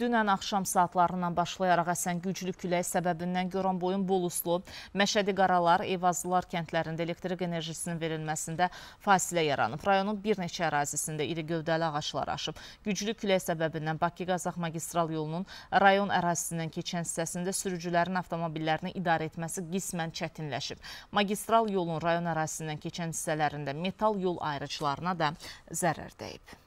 Dünən axşam saatlarından başlayaraq əsən güclü külək səbəbindən Göronboyun Boluslu, Məşədi Qaralar, Eyvazlılar kəndlərində elektrik enerjisinin verilməsində fasilə yaranıb. Rayonun bir neçə ərazisində iri gövdəli ağaçlar aşıb. Güclü külək səbəbindən Bakı-Qazaq magistral yolunun rayon ərazisindən keçən hissəsində sürücülərin avtomobillərini idarə etməsi qismən çətinləşib. Magistral yolun rayon ərazisindən keçən hissələrində metal yol ayrıcılarına da zərər deyib.